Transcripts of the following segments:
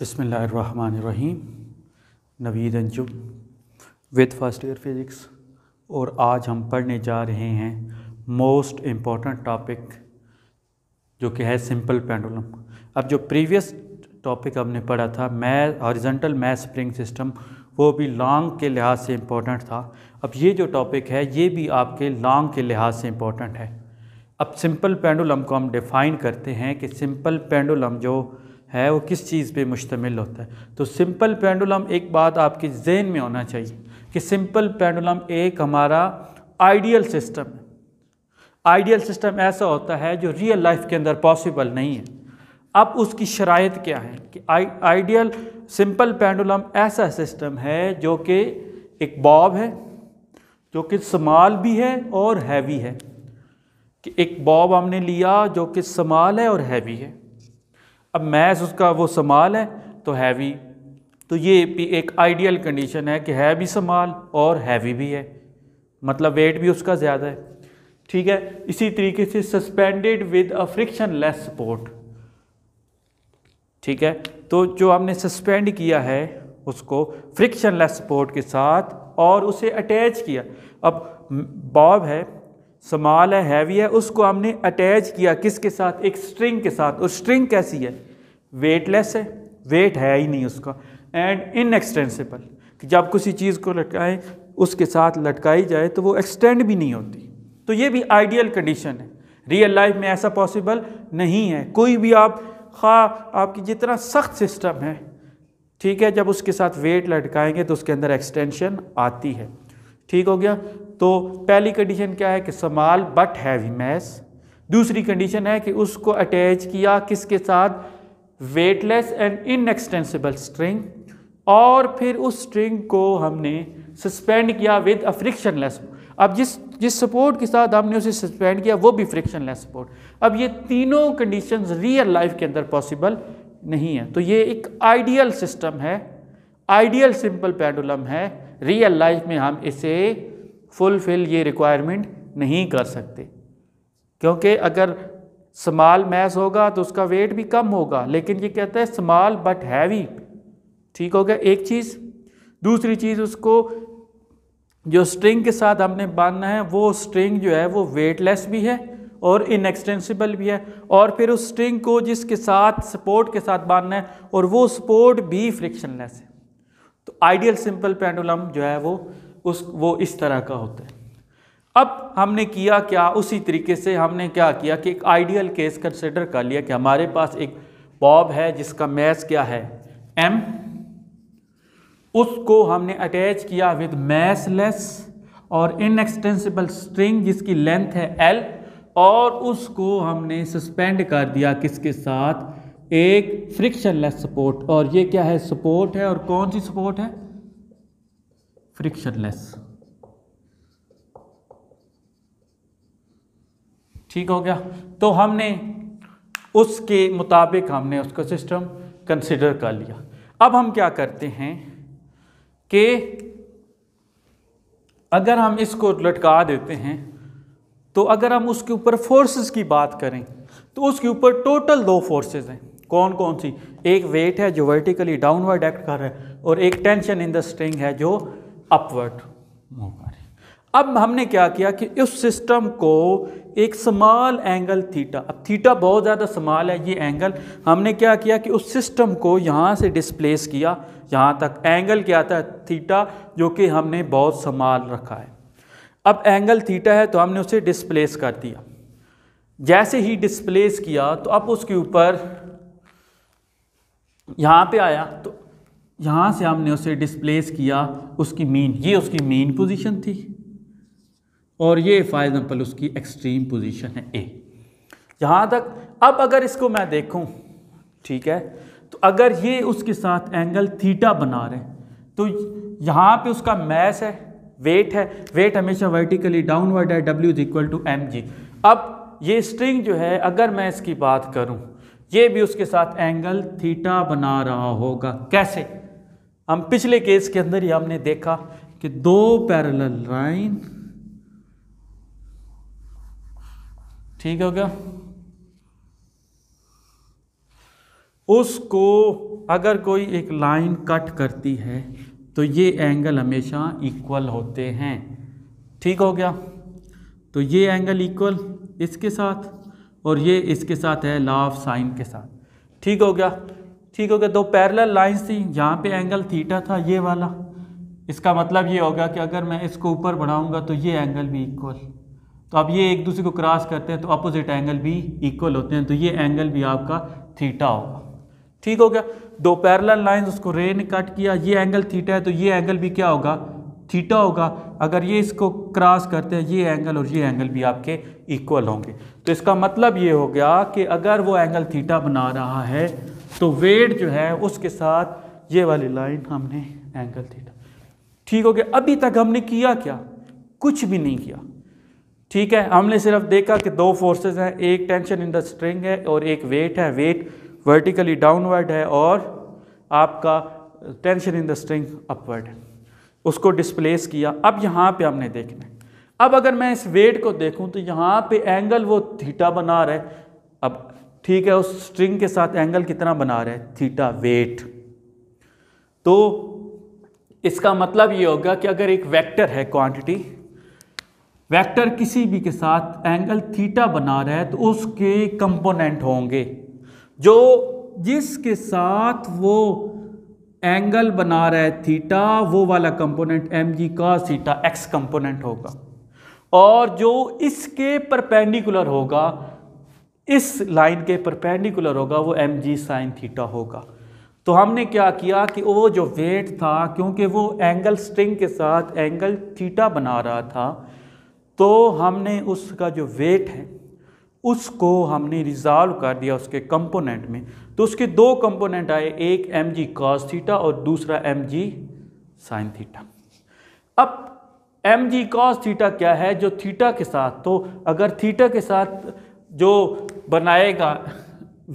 बसमीम Naveed Anjum with first year physics और आज हम पढ़ने जा रहे हैं मोस्ट इम्पॉर्टेंट टॉपिक जो कि है सिंपल पेंडुलम अब जो प्रीवियस टॉपिक हमने पढ़ा था मै हॉरिजेंटल मै स्प्रिंग सिस्टम वो भी लॉन्ग के लिहाज से इम्पॉर्टेंट था अब ये जो टॉपिक है ये भी आपके लॉन्ग के लिहाज से इम्पॉर्टेंट है अब सिंपल पेंडुलम को हम डिफ़ाइन करते हैं कि सिंपल पेंडुलम जो है वो किस चीज़ पे मुश्तमिल होता है तो सिंपल पेंडुलम एक बात आपके जहन में होना चाहिए कि सिंपल पेंडुलम एक हमारा आइडियल सिस्टम है आइडियल सिस्टम ऐसा होता है जो रियल लाइफ के अंदर पॉसिबल नहीं है अब उसकी शराइ क्या है कि आइडियल सिंपल पेंडुलम ऐसा सिस्टम है जो कि एक बॉब है जो कि स्माल भी है और हैवी है कि एक बॉब हमने लिया जो कि स्माल है और हैवी है अब मैस उसका वो समाल है तो हैवी तो ये भी एक आइडियल कंडीशन है कि है भी समाल और हैवी भी है मतलब वेट भी उसका ज़्यादा है ठीक है इसी तरीके से suspended with a frictionless support ठीक है तो जो हमने सस्पेंड किया है उसको फ्रिक्शन लेस सपोर्ट के साथ और उसे अटैच किया अब बॉब है समाल है हैवी है उसको हमने अटैच किया किसके साथ एक स्ट्रिंग के साथ और स्ट्रिंग कैसी है वेटलेस है वेट है ही नहीं उसका एंड इनएक्सटेंसिबल कि जब किसी चीज़ को लटकाएं उसके साथ लटकाई जाए तो वो एक्सटेंड भी नहीं होती तो ये भी आइडियल कंडीशन है रियल लाइफ में ऐसा पॉसिबल नहीं है कोई भी आप खा हाँ, आपकी जितना सख्त सिस्टम है ठीक है जब उसके साथ वेट लटकाएंगे तो उसके अंदर एक्सटेंशन आती है ठीक हो गया तो पहली कंडीशन क्या है कि समाल बट हैवी मैस दूसरी कंडीशन है कि उसको अटैच किया किसके साथ वेटलेस एंड इनएक्सटेंसिबल स्ट्रिंग और फिर उस स्ट्रिंग को हमने सस्पेंड किया विद अ लेस अब जिस जिस सपोर्ट के साथ हमने उसे सस्पेंड किया वो भी लेस सपोर्ट अब ये तीनों कंडीशन रियल लाइफ के अंदर पॉसिबल नहीं है तो ये एक आइडियल सिस्टम है आइडियल सिंपल पेंडुलम है रियल लाइफ में हम इसे फुलफिल ये रिक्वायरमेंट नहीं कर सकते क्योंकि अगर स्मॉल मैस होगा तो उसका वेट भी कम होगा लेकिन ये कहता है स्मॉल बट हैवी ठीक हो गया एक चीज़ दूसरी चीज़ उसको जो स्ट्रिंग के साथ हमने बांधना है वो स्ट्रिंग जो है वो वेटलेस भी है और इनएक्सटेंसिबल भी है और फिर उस स्ट्रिंग को जिसके साथ सपोर्ट के साथ बांधना है और वो सपोर्ट भी फ्रिक्शनलेस है तो आइडियल सिंपल पेंडुलम जो है वो उस वो इस तरह का होता है अब हमने किया क्या उसी तरीके से हमने क्या किया कि एक आइडियल केस कंसिडर कर लिया कि हमारे पास एक बॉब है जिसका मैस क्या है एम उसको हमने अटैच किया विद मैसलेस और इनएक्सटेंसिबल स्ट्रिंग जिसकी लेंथ है एल और उसको हमने सस्पेंड कर दिया किसके साथ एक फ्रिक्शनलेस सपोर्ट और ये क्या है सपोर्ट है और कौन सी सपोर्ट है फ्रिक्शनलेस ठीक हो गया तो हमने उसके मुताबिक हमने उसका सिस्टम कंसिडर कर लिया अब हम क्या करते हैं कि अगर हम इसको लटका देते हैं तो अगर हम उसके ऊपर फोर्सेस की बात करें तो उसके ऊपर टोटल दो फोर्सेस हैं कौन कौन सी एक वेट है जो वर्टिकली डाउनवर्ड एक्ट कर रहा है और एक टेंशन इन द स्ट्रिंग है जो अपवर्ड मूव करें अब हमने क्या किया कि इस सिस्टम को एक स्मॉल एंगल थीटा अब थीटा बहुत ज़्यादा स्मॉल है ये एंगल हमने क्या किया कि उस सिस्टम को यहाँ से डिस्प्लेस किया यहाँ तक एंगल क्या था थीटा जो कि हमने बहुत स्मॉल रखा है अब एंगल थीटा है तो हमने उसे डिस्प्लेस कर दिया जैसे ही डिस्प्लेस किया तो अब उसके ऊपर यहाँ पे आया तो यहाँ से हमने उसे डिस्प्लेस किया उसकी मीन ये उसकी मीन पोजीशन थी और ये फॉर एग्ज़ाम्पल उसकी एक्सट्रीम पोजीशन है ए यहाँ तक अब अगर इसको मैं देखूँ ठीक है तो अगर ये उसके साथ एंगल थीटा बना रहे तो यहाँ पे उसका मैस है वेट है वेट हमेशा वर्टिकली डाउनवर्ड है W is equal to M G अब ये स्ट्रिंग जो है अगर मैं इसकी बात करूँ ये भी उसके साथ एंगल थीटा बना रहा होगा कैसे हम पिछले केस के अंदर ही हमने देखा कि दो पैरल लाइन ठीक हो गया उसको अगर कोई एक लाइन कट करती है तो ये एंगल हमेशा इक्वल होते हैं ठीक हो गया तो ये एंगल इक्वल इसके साथ और ये इसके साथ है लाफ साइन के साथ ठीक हो गया ठीक हो गया दो पैरल लाइन्स थी यहाँ पे एंगल थीटा था ये वाला इसका मतलब ये होगा कि अगर मैं इसको ऊपर बढ़ाऊंगा तो ये एंगल भी इक्वल तो अब ये एक दूसरे को क्रॉस करते हैं तो अपोजिट एंगल भी इक्वल होते हैं तो ये एंगल भी आपका थीटा होगा ठीक हो गया दो पैरल लाइन्स उसको रे ने कट किया ये एंगल थीटा है तो ये एंगल भी क्या होगा थीटा होगा अगर ये इसको क्रॉस करते हैं ये एंगल और ये एंगल भी आपके इक्वल होंगे तो इसका मतलब ये हो गया कि अगर वो एंगल थीटा बना रहा है तो वेट जो है उसके साथ ये वाली लाइन हमने एंगल थीटा ठीक हो गया अभी तक हमने किया क्या कुछ भी नहीं किया ठीक है हमने सिर्फ देखा कि दो फोर्सेस हैं एक टेंशन इन द स्ट्रिंग है और एक वेट है वेट वर्टिकली डाउनवर्ड है और आपका tension in the string upward है उसको डिस्प्लेस किया अब यहाँ पे हमने देखना है अब अगर मैं इस वेट को देखूँ तो यहाँ पे एंगल वो थीटा बना रहा है अब ठीक है उस स्ट्रिंग के साथ एंगल कितना बना रहे थीटा वेट तो इसका मतलब ये होगा कि अगर एक वेक्टर है क्वांटिटी वेक्टर किसी भी के साथ एंगल थीटा बना रहा है तो उसके कंपोनेंट होंगे जो जिसके साथ वो एंगल बना रहा है थीटा वो वाला कंपोनेंट एम जी का सीटा एक्स कंपोनेंट होगा और जो इसके परपेंडिकुलर होगा इस लाइन के परपेंडिकुलर होगा वो एम जी साइन थीटा होगा तो हमने क्या किया कि वो जो वेट था क्योंकि वो एंगल स्ट्रिंग के साथ एंगल थीटा बना रहा था तो हमने उसका जो वेट है उसको हमने रिजॉल्व कर दिया उसके कंपोनेंट में तो उसके दो कंपोनेंट आए एक एम जी कॉस थीटा और दूसरा एम जी साइन थीटा अब एम जी कॉस थीटा क्या है जो थीटा के साथ तो अगर थीटा के साथ जो बनाएगा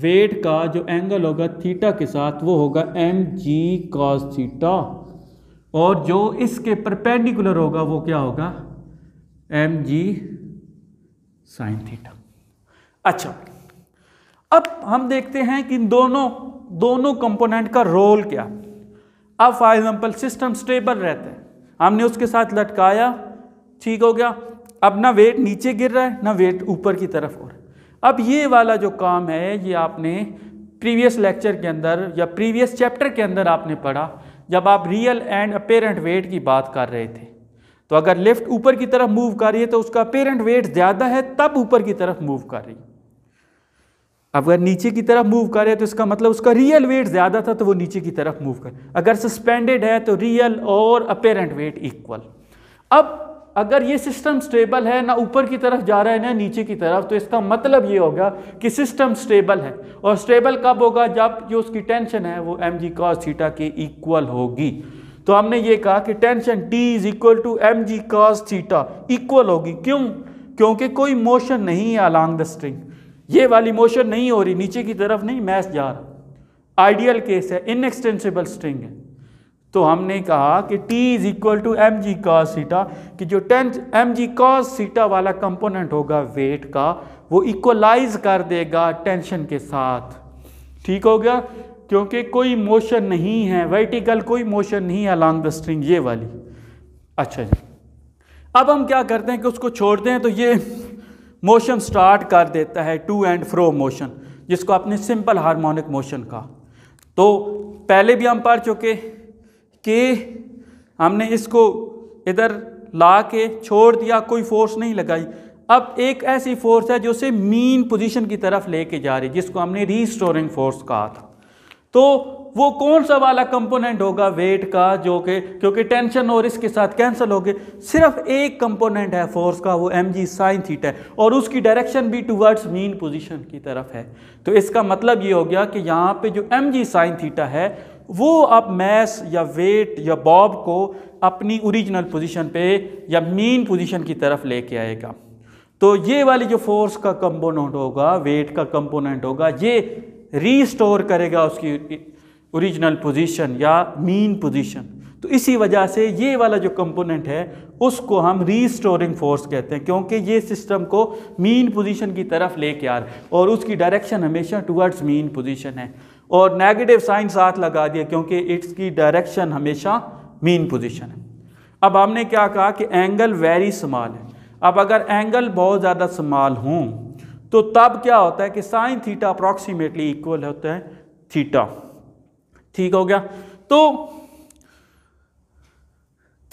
वेट का जो एंगल होगा थीटा के साथ वो होगा एम जी कॉस थीटा और जो इसके परपेंडिकुलर होगा वो क्या होगा एम जी साइन थीटा अच्छा अब हम देखते हैं कि दोनों दोनों कंपोनेंट का रोल क्या अब फॉर एग्जांपल सिस्टम स्टेबल रहता है हमने उसके साथ लटकाया ठीक हो गया अब ना वेट नीचे गिर रहा है ना वेट ऊपर की तरफ हो रहा है अब ये वाला जो काम है ये आपने प्रीवियस लेक्चर के अंदर या प्रीवियस चैप्टर के अंदर आपने पढ़ा जब आप रियल एंड अपेरेंट वेट की बात कर रहे थे तो अगर लिफ्ट ऊपर की तरफ मूव कर रही है तो उसका अपेरेंट वेट ज़्यादा है तब ऊपर की तरफ मूव कर रही अगर नीचे की तरफ मूव कर रहे तो इसका मतलब उसका रियल वेट ज़्यादा था तो वो नीचे की तरफ मूव कर अगर सस्पेंडेड है तो रियल और अपेरेंट वेट इक्वल अब अगर ये सिस्टम स्टेबल है ना ऊपर की तरफ जा रहा है ना नीचे की तरफ तो इसका मतलब ये होगा कि सिस्टम स्टेबल है और स्टेबल कब होगा जब जो उसकी टेंशन है वो एम जी कॉस थीटा के इक्वल होगी तो हमने ये कहा कि tension T is equal to M G cos theta equal होगी क्यों क्योंकि कोई मोशन नहीं है अलॉन्ग द स्ट्रिंग ये वाली मोशन नहीं हो रही नीचे की तरफ नहीं मैस जा रहा आइडियल केस है इनएक्सटेंसिबल स्ट्रिंग है तो हमने कहा कि T is equal to M G cos theta कि जो टें एम जी कॉस सीटा वाला कंपोनेंट होगा वेट का वो इक्वलाइज कर देगा टेंशन के साथ ठीक हो गया क्योंकि कोई मोशन नहीं है वर्टिकल कोई मोशन नहीं है अलॉन्ग द स्ट्रिंग ये वाली अच्छा जी अब हम क्या करते हैं कि उसको छोड़ते हैं तो ये मोशन स्टार्ट कर देता है टू एंड फ्रो मोशन जिसको आपने सिंपल हारमोनिक मोशन कहा तो पहले भी हम पढ़ चुके कि हमने इसको इधर ला के छोड़ दिया कोई फोर्स नहीं लगाई अब एक ऐसी फोर्स है जो उसे मीन पोजीशन की तरफ लेके जा रही जिसको हमने रीस्टोरिंग फोर्स कहा था तो वो कौन सा वाला कंपोनेंट होगा वेट का जो कि क्योंकि टेंशन और इसके साथ कैंसिल हो गए सिर्फ एक कंपोनेंट है फोर्स का वो एम जी साइन थीटा है और उसकी डायरेक्शन भी टुवर्ड्स मीन पोजीशन की तरफ है तो इसका मतलब ये हो गया कि यहाँ पे जो एम जी साइन थीटा है वो आप मैस या वेट या बॉब को अपनी ओरिजिनल पोजीशन पे या मीन पोजीशन की तरफ लेके आएगा तो ये वाली जो फोर्स का कंपोनेंट होगा वेट का कंपोनेंट होगा ये रीस्टोर करेगा उसकी ओरिजिनल पोजीशन या मीन पोजीशन तो इसी वजह से ये वाला जो कंपोनेंट है उसको हम रीस्टोरिंग फोर्स कहते हैं क्योंकि ये सिस्टम को मीन पोजीशन की तरफ लेके आ रहा है और उसकी डायरेक्शन हमेशा टुवर्ड्स मीन पोजीशन है और नेगेटिव साइन साथ लगा दिया क्योंकि इट्स की डायरेक्शन हमेशा मेन पोजिशन है अब हमने क्या कहा कि एंगल वेरी स्मॉल है अब अगर एंगल बहुत ज़्यादा स्मॉल हों तो तब क्या होता है कि साइन थीटा अप्रॉक्सीमेटली इक्वल होता है थीटा ठीक हो गया तो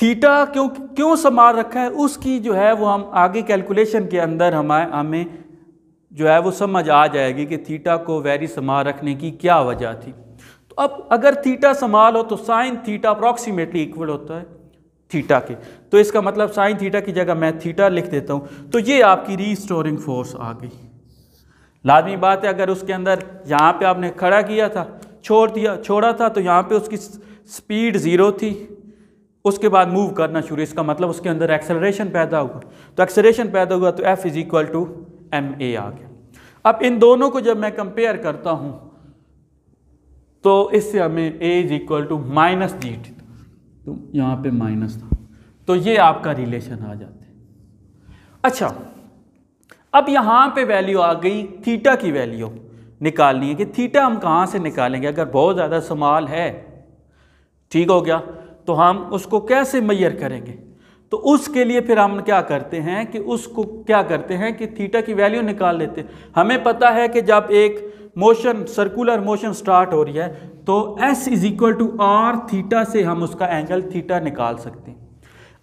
थीटा क्यों क्यों संभाल रखा है उसकी जो है वो हम आगे कैलकुलेशन के अंदर हमारे हमें जो है वो समझ आ जाएगी कि थीटा को वेरी समाल रखने की क्या वजह थी तो अब अगर थीटा समाल हो तो साइन थीटा अप्रॉक्सीमेटली इक्वल होता है थीटा के तो इसका मतलब साइन थीटा की जगह मैं थीटा लिख देता हूँ तो ये आपकी रीस्टोरिंग फोर्स आ गई लाजमी बात है अगर उसके अंदर यहाँ पे आपने खड़ा किया था छोड़ दिया छोड़ा था तो यहाँ पे उसकी स्पीड ज़ीरो थी उसके बाद मूव करना शुरू इसका मतलब उसके अंदर एक्सेलरेशन पैदा होगा तो एक्सेलरेशन पैदा होगा तो F is equal to M A आ गया अब इन दोनों को जब मैं कंपेयर करता हूं तो इससे हमें A is equal to minus G T तो यहां पे माइनस था तो ये आपका रिलेशन आ जाता है अच्छा अब यहां पे वैल्यू आ गई थीटा की वैल्यू निकालनी है कि थीटा हम कहाँ से निकालेंगे अगर बहुत ज़्यादा समाल है ठीक हो गया तो हम उसको कैसे मैयर करेंगे तो उसके लिए फिर हम क्या करते हैं कि उसको क्या करते हैं कि थीटा की वैल्यू निकाल लेते हैं हमें पता है कि जब एक मोशन सर्कुलर मोशन स्टार्ट हो रही है तो S is equal to R theta से हम उसका एंगल थीटा निकाल सकते हैं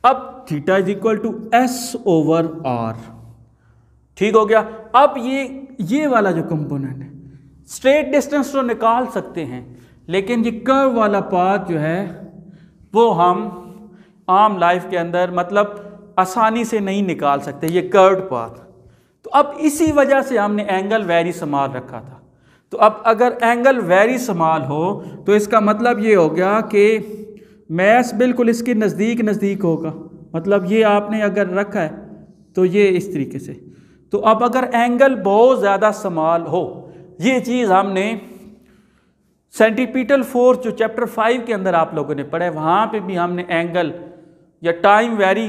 अब theta is equal to S over R ठीक हो गया अब ये ये वाला जो कंपोनेंट है स्ट्रेट डिस्टेंस तो निकाल सकते हैं लेकिन ये कर्व वाला पार्ट जो है वो हम आम लाइफ के अंदर मतलब आसानी से नहीं निकाल सकते ये कर्ड पाथ तो अब इसी वजह से हमने एंगल वेरी समाल रखा था तो अब अगर एंगल वेरी समाल हो तो इसका मतलब ये हो गया कि मैस बिल्कुल इसके नज़दीक नज़दीक होगा मतलब ये आपने अगर रखा है तो ये इस तरीके से तो अब अगर एंगल बहुत ज़्यादा समाल हो ये चीज़ हमने सेंटीपीटल फोर्स जो चैप्टर फाइव के अंदर आप लोगों ने पढ़ा है वहाँ पे भी हमने एंगल या time very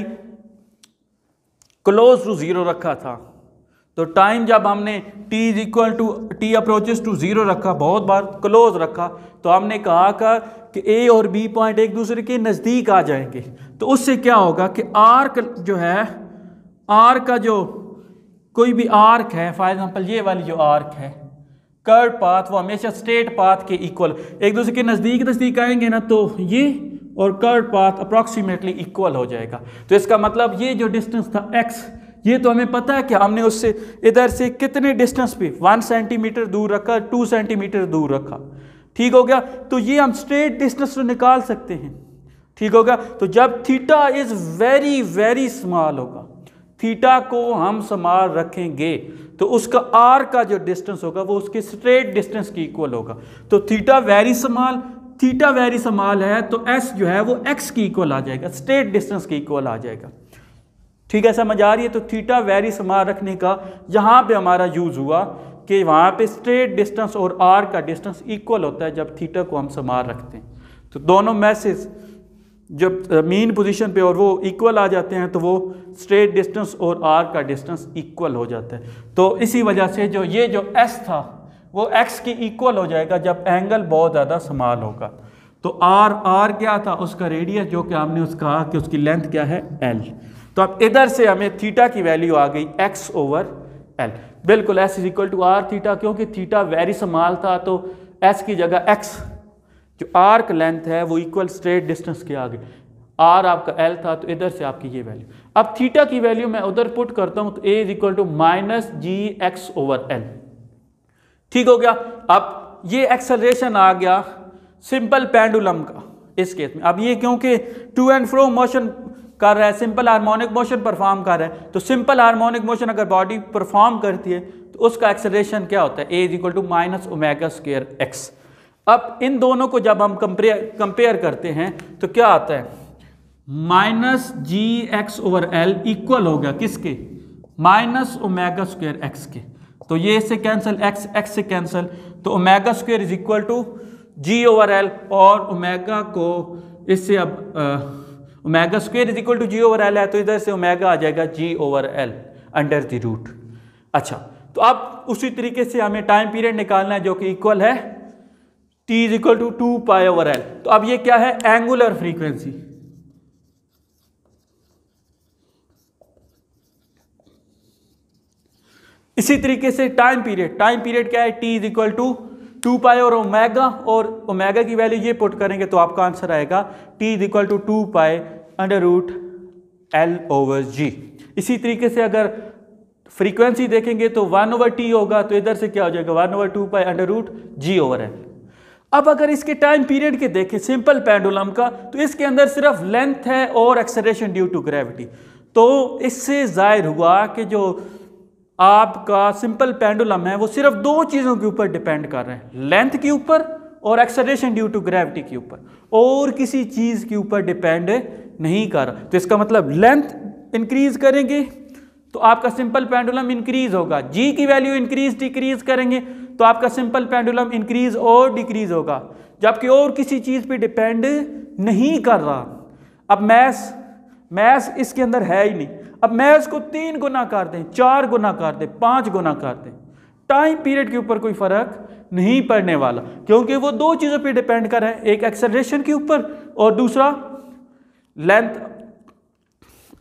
close to zero रखा था तो टाइम जब हमने T is equal to T approaches to zero रखा बहुत बार क्लोज रखा तो हमने कहा का कि ए और बी पॉइंट एक दूसरे के नज़दीक आ जाएंगे तो उससे क्या होगा कि आर्क जो है आर्क का जो कोई भी आर्क है फॉर एग्ज़ाम्पल ये वाली जो आर्क है कर्ड पाथ वो हमेशा स्ट्रेट पाथ के इक्वल एक दूसरे के नज़दीक नज़दीक आएंगे ना तो ये और कर्व पाथ अप्रॉक्सीमेटली इक्वल हो जाएगा तो इसका मतलब ये जो डिस्टेंस था एक्स ये तो हमें पता है कि हमने उससे इधर से कितने डिस्टेंस पे वन सेंटीमीटर दूर रखा टू सेंटीमीटर दूर रखा ठीक हो गया तो ये हम स्ट्रेट डिस्टेंस तो निकाल सकते हैं ठीक हो गया तो जब theta is very very small होगा थीटा को हम समाल रखेंगे तो उसका आर का जो डिस्टेंस होगा वो उसके स्ट्रेट डिस्टेंस की इक्वल होगा तो theta very small theta very small है तो एस जो है वो एक्स की इक्वल आ जाएगा स्ट्रेट डिस्टेंस की इक्वल आ जाएगा ठीक है समझ आ रही है तो थीटा वेरी समाल रखने का यहाँ पे हमारा यूज़ हुआ कि वहाँ पे स्ट्रेट डिस्टेंस और आर का डिस्टेंस इक्वल होता है जब थीटा को हम समाल रखते हैं तो दोनों मैसेज जब मीन uh, पोजीशन पे और वो इक्वल आ जाते हैं तो वो स्ट्रेट डिस्टेंस और आर का डिस्टेंस इक्वल हो जाता है तो इसी वजह से जो ये जो एस था वो एक्स के इक्वल हो जाएगा जब एंगल बहुत ज़्यादा समाल होगा तो आर आर क्या था उसका रेडियस जो कि हमने उसका कहा कि उसकी लेंथ क्या है एल तो अब इधर से हमें थीटा की वैल्यू आ गई एक्स ओवर एल बिल्कुल S is equal to R theta क्योंकि थीटा वेरी समाल था तो एस की जगह एक्स जो आर्क लेंथ है वो इक्वल स्ट्रेट डिस्टेंस के आगे आर आपका एल था तो इधर से आपकी ये वैल्यू अब थीटा की वैल्यू मैं उधर पुट करता हूँ तो A is equal to minus G X over L ठीक हो गया अब ये एक्सलेशन आ गया सिंपल पेंडुलम का इस केस में अब ये क्योंकि टू एंड फ्रो मोशन कर रहा है सिंपल हार्मोनिक मोशन परफॉर्म कर रहा है तो सिंपल हार्मोनिक मोशन अगर बॉडी परफॉर्म करती है तो उसका एक्सलेशन क्या होता है A is equal to minus omega square X अब इन दोनों को जब हम कंपेयर कंपेयर करते हैं तो क्या आता है minus G X over L equal हो गया किसके माइनस ओमेगा स्क्र एक्स के तो ये इससे कैंसिल एक्स एक्स से कैंसिल तो omega square is equal to G over L और ओमेगा को इससे अब omega square is equal to G over L है तो इधर से ओमेगा आ जाएगा G over L under the root अच्छा तो अब उसी तरीके से हमें टाइम पीरियड निकालना है जो कि इक्वल है T is equal to two pi over L तो अब ये क्या है एंगुलर फ्रीक्वेंसी इसी तरीके से टाइम पीरियड टाइम पीरियड क्या है T is equal to two pi और ओमेगा और ओमेगा की वैल्यू ये पुट करेंगे तो आपका आंसर आएगा T is equal to two pi under root L over G इसी तरीके से अगर फ्रीक्वेंसी देखेंगे तो वन ओवर टी होगा तो इधर से क्या हो जाएगा one over two pi under root G over L अब अगर इसके टाइम पीरियड के देखें सिंपल पेंडुलम का तो इसके अंदर सिर्फ लेंथ है और एक्सरेशन ड्यू टू ग्रेविटी तो इससे जाहिर हुआ कि जो आपका सिंपल पेंडुलम है वो सिर्फ दो चीज़ों के ऊपर डिपेंड कर रहे हैं लेंथ के ऊपर और एक्सलेशन ड्यू टू ग्रेविटी के ऊपर और किसी चीज़ के ऊपर डिपेंड नहीं कर रहा तो इसका मतलब लेंथ इंक्रीज करेंगे तो आपका सिंपल पेंडुलम इंक्रीज होगा जी की वैल्यू इंक्रीज डिक्रीज करेंगे तो आपका सिंपल पेंडुलम इंक्रीज और डिक्रीज होगा जबकि और किसी चीज़ पर डिपेंड नहीं कर रहा अब मैथ मैथ इसके अंदर है ही नहीं अब मैं इसको तीन गुना कर दें चार गुना कर दें पांच गुना कर दें टाइम पीरियड के ऊपर कोई फ़र्क नहीं पड़ने वाला क्योंकि वो दो चीज़ों पे डिपेंड कर रहे हैं एक एक्सेलरेशन के ऊपर और दूसरा लेंथ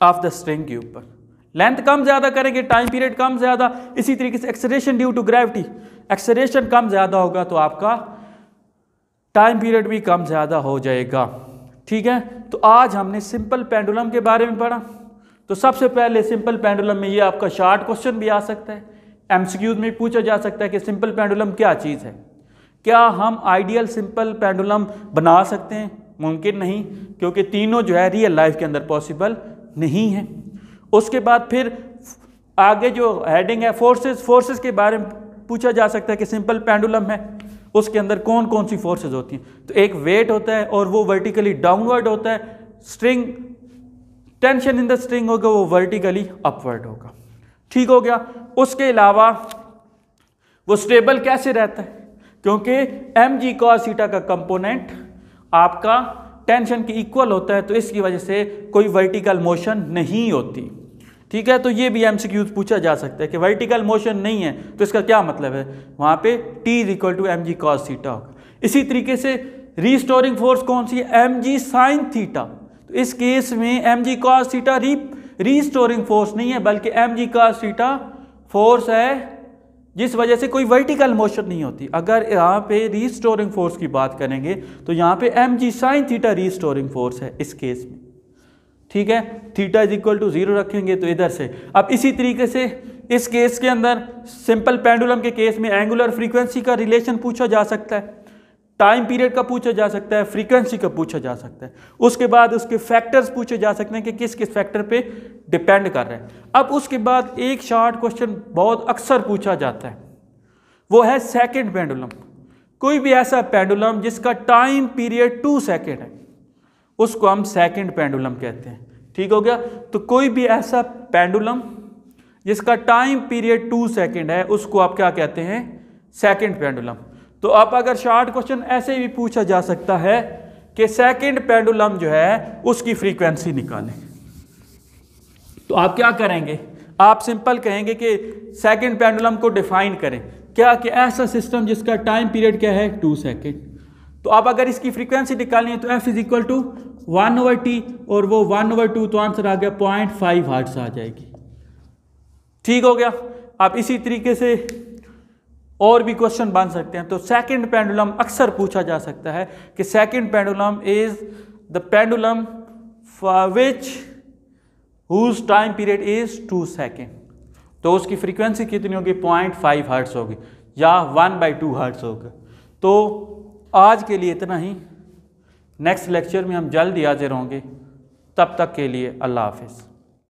ऑफ द स्ट्रिंग के ऊपर लेंथ कम ज़्यादा करेंगे टाइम पीरियड कम ज़्यादा इसी तरीके से acceleration due to gravity acceleration कम ज़्यादा होगा तो आपका टाइम पीरियड भी कम ज़्यादा हो जाएगा ठीक है तो आज हमने सिंपल पेंडुलम के बारे में पढ़ा तो सबसे पहले सिंपल पेंडुलम में ये आपका शार्ट क्वेश्चन भी आ सकता है एमसीक्यूज में पूछा जा सकता है कि सिंपल पेंडुलम क्या चीज़ है क्या हम आइडियल सिंपल पेंडुलम बना सकते हैं मुमकिन नहीं क्योंकि तीनों जो है रियल लाइफ के अंदर पॉसिबल नहीं है उसके बाद फिर आगे जो हेडिंग है फोर्सेस फोर्सेस के बारे में पूछा जा सकता है कि सिंपल पेंडुलम है उसके अंदर कौन कौन सी फोर्सेस होती हैं तो एक वेट होता है और वो वर्टिकली डाउनवर्ड होता है string tension in the string होगा वो वर्टिकली अपवर्ड होगा ठीक हो गया उसके अलावा वो स्टेबल कैसे रहता है क्योंकि एम जी कॉसीटा का कंपोनेंट आपका टेंशन के इक्वल होता है तो इसकी वजह से कोई वर्टिकल मोशन नहीं होती ठीक है तो ये भी एम पूछा जा सकता है कि वर्टिकल मोशन नहीं है तो इसका क्या मतलब है वहाँ पे T is equal to M G cos theta होगा इसी तरीके से रीस्टोरिंग फोर्स कौन सी है एम जी साइन थीटा तो इस केस में एम जी का सीटा री रीस्टोरिंग फोर्स नहीं है बल्कि एम जी का सीटा फोर्स है जिस वजह से कोई वर्टिकल मोशन नहीं होती अगर यहाँ पे रीस्टोरिंग फोर्स की बात करेंगे तो यहाँ पे एम जी साइन थीटा रीस्टोरिंग फोर्स है इस केस में ठीक है theta is equal to zero रखेंगे तो इधर से अब इसी तरीके से इस केस के अंदर सिंपल पेंडुलम के केस में एंगुलर फ्रीक्वेंसी का रिलेशन पूछा जा सकता है टाइम पीरियड का पूछा जा सकता है फ्रीक्वेंसी का पूछा जा सकता है उसके बाद उसके फैक्टर्स पूछे जा सकते हैं कि किस किस फैक्टर पे डिपेंड कर रहे हैं अब उसके बाद एक शार्ट क्वेश्चन बहुत अक्सर पूछा जाता है वो है सेकेंड पेंडुलम कोई भी ऐसा पेंडुलम जिसका टाइम पीरियड टू सेकेंड है उसको हम सेकेंड पेंडुलम कहते हैं ठीक हो गया तो कोई भी ऐसा पेंडुलम जिसका टाइम पीरियड टू सेकेंड है उसको आप क्या कहते हैं सेकेंड पेंडुलम तो आप अगर शार्ट क्वेश्चन ऐसे भी पूछा जा सकता है कि सेकंड पेंडुलम जो है उसकी फ्रीक्वेंसी निकालें तो आप क्या करेंगे आप सिंपल कहेंगे कि सेकंड पेंडुलम को डिफाइन करें क्या कि ऐसा सिस्टम जिसका टाइम पीरियड क्या है टू सेकेंड तो आप अगर इसकी फ्रीक्वेंसी निकालनी है तो F is equal to one over T और वो वन ओवर टू तो आंसर आ गया पॉइंट फाइव आ जाएगी ठीक हो गया आप इसी तरीके से और भी क्वेश्चन बन सकते हैं तो सेकंड पेंडुलम अक्सर पूछा जा सकता है कि second pendulum is the pendulum for which whose time period is two second तो उसकी फ्रीक्वेंसी कितनी होगी पॉइंट फाइव हर्ट्स होगी या वन बाई टू हर्ट्स होगा तो आज के लिए इतना ही नेक्स्ट लेक्चर में हम जल्द ही हाजिर होंगे तब तक के लिए अल्लाह हाफिज़